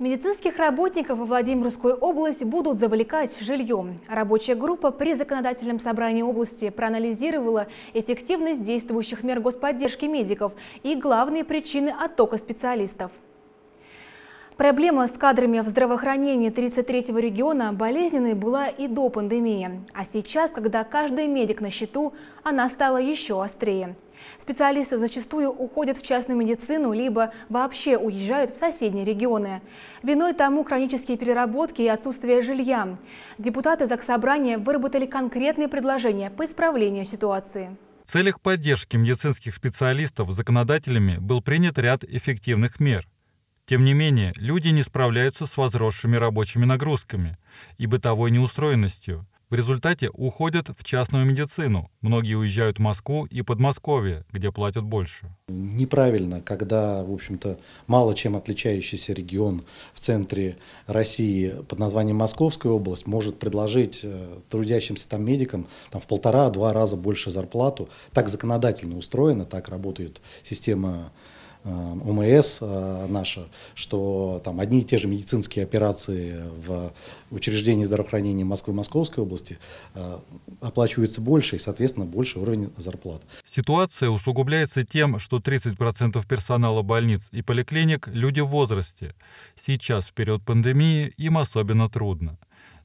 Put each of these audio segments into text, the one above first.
Медицинских работников во Владимирской области будут завлекать жильем. Рабочая группа при законодательном собрании области проанализировала эффективность действующих мер господдержки медиков и главные причины оттока специалистов. Проблема с кадрами в здравоохранении 33-го региона болезненной была и до пандемии. А сейчас, когда каждый медик на счету, она стала еще острее. Специалисты зачастую уходят в частную медицину, либо вообще уезжают в соседние регионы. Виной тому хронические переработки и отсутствие жилья. Депутаты Заксобрания выработали конкретные предложения по исправлению ситуации. В целях поддержки медицинских специалистов законодателями был принят ряд эффективных мер. Тем не менее, люди не справляются с возросшими рабочими нагрузками и бытовой неустроенностью. В результате уходят в частную медицину. Многие уезжают в Москву и Подмосковье, где платят больше. Неправильно, когда, в общем-то, мало чем отличающийся регион в центре России под названием Московская область может предложить э, трудящимся там медикам там, в полтора-два раза больше зарплату. Так законодательно устроено, так работает система Э, ОМС э, наша, что там одни и те же медицинские операции в учреждении здравоохранения Москвы и Московской области э, оплачиваются больше и, соответственно, больше уровень зарплат. Ситуация усугубляется тем, что 30% персонала больниц и поликлиник – люди в возрасте. Сейчас, в период пандемии, им особенно трудно.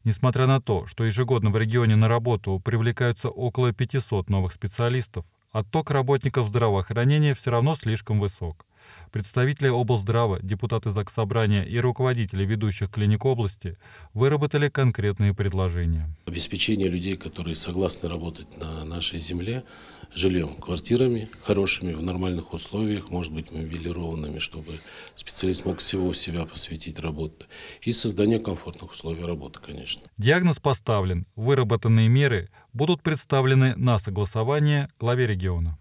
Несмотря на то, что ежегодно в регионе на работу привлекаются около 500 новых специалистов, отток работников здравоохранения все равно слишком высок. Представители облздрава, депутаты Заксобрания и руководители ведущих клиник области выработали конкретные предложения. Обеспечение людей, которые согласны работать на нашей земле, жильем, квартирами хорошими, в нормальных условиях, может быть, мобилированными, чтобы специалист мог всего себя посвятить работе. И создание комфортных условий работы, конечно. Диагноз поставлен. Выработанные меры будут представлены на согласование главе региона.